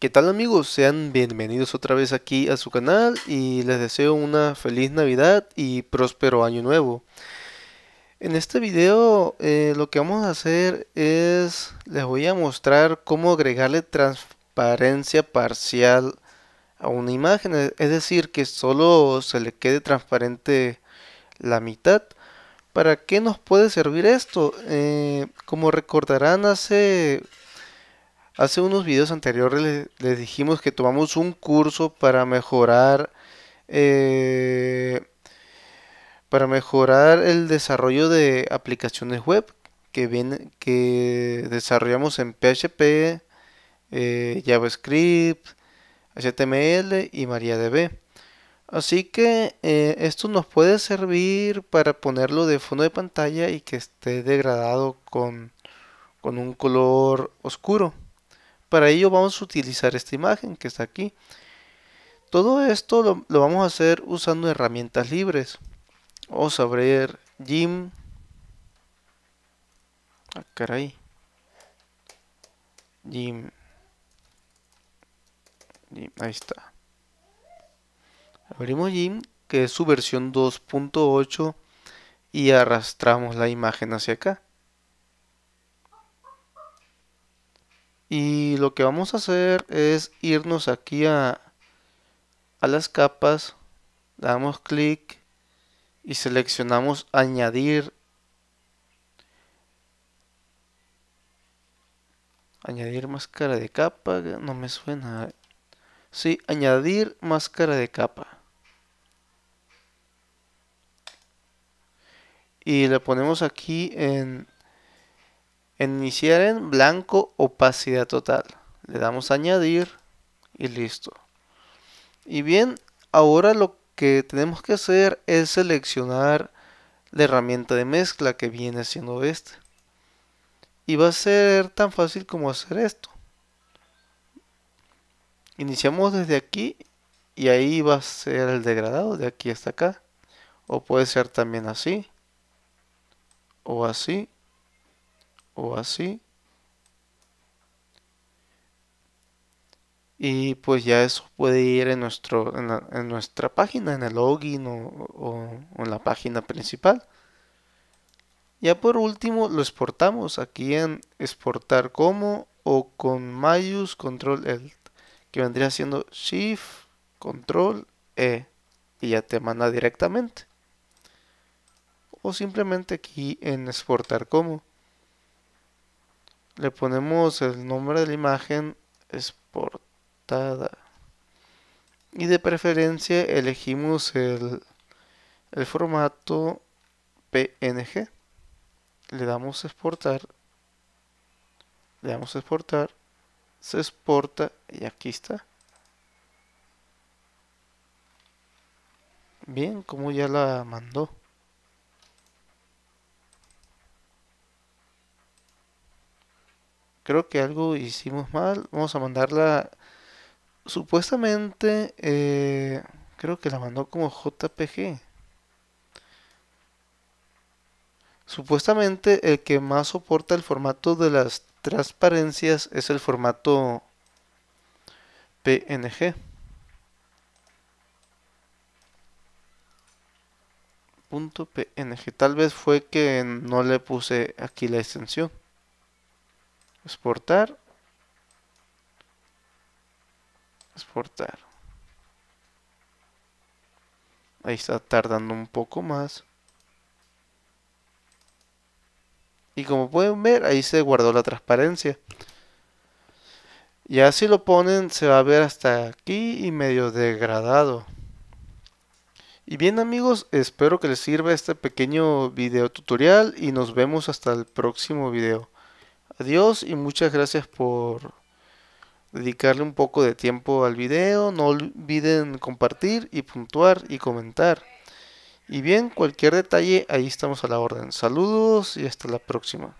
¿Qué tal amigos? Sean bienvenidos otra vez aquí a su canal y les deseo una feliz Navidad y próspero año nuevo. En este video eh, lo que vamos a hacer es, les voy a mostrar cómo agregarle transparencia parcial a una imagen, es decir que solo se le quede transparente la mitad. ¿Para qué nos puede servir esto? Eh, como recordarán hace Hace unos videos anteriores les, dijimos que tomamos un curso para mejorar eh, para mejorar el desarrollo de aplicaciones web que, que desarrollamos en PHP, eh, JavaScript, HTML y MariaDB. Así que eh, esto nos puede servir para ponerlo de fondo de pantalla y que esté degradado con, con un color oscuro. Para ello vamos a utilizar esta imagen que está aquí. Todo esto lo, vamos a hacer usando herramientas libres. Vamos a abrir Jim. Ah, caray. Jim. Ahí está. Abrimos Jim que es su versión 2.8 y arrastramos la imagen hacia acá. Y lo que vamos a hacer es irnos aquí a, las capas, damos clic y seleccionamos añadir. Añadir máscara de capa, no me suena. Sí, añadir máscara de capa. Y le ponemos aquí en Iniciar en blanco, opacidad total. Le damos a añadir y listo. Y bien, ahora lo que tenemos que hacer es seleccionar la herramienta de mezcla que viene siendo esta Y va a ser tan fácil como hacer esto. Iniciamos desde aquí y ahí va a ser el degradado de aquí hasta acá. O puede ser también así. O así o así. Y pues ya eso puede ir en, nuestro, en, nuestra página, en el login o, en la página principal. Ya por último lo exportamos aquí en exportar como o con mayús control L e, que vendría siendo shift control E y ya te manda directamente o simplemente aquí en exportar como le ponemos el nombre de la imagen exportada. Y de preferencia elegimos el, formato PNG. Le damos exportar. Le damos exportar. Se exporta y aquí está. Bien, como ya la mandó. creo que algo hicimos mal. Vamos a mandarla. Supuestamente, eh, creo que la mandó como JPG. Supuestamente el que más soporta el formato de las transparencias es el formato PNG. Punto .png. Tal vez fue que no le puse aquí la extensión exportar, exportar. Ahí está tardando un poco más. Y como pueden ver, ahí se guardó la transparencia. y así lo ponen, se va a ver hasta aquí y medio degradado. Y bien amigos, espero que les sirva este pequeño video tutorial y nos vemos hasta el próximo video. Adiós y muchas gracias por dedicarle un poco de tiempo al video. No olviden compartir y puntuar y comentar. Y bien, cualquier detalle, ahí estamos a la orden. Saludos y hasta la próxima.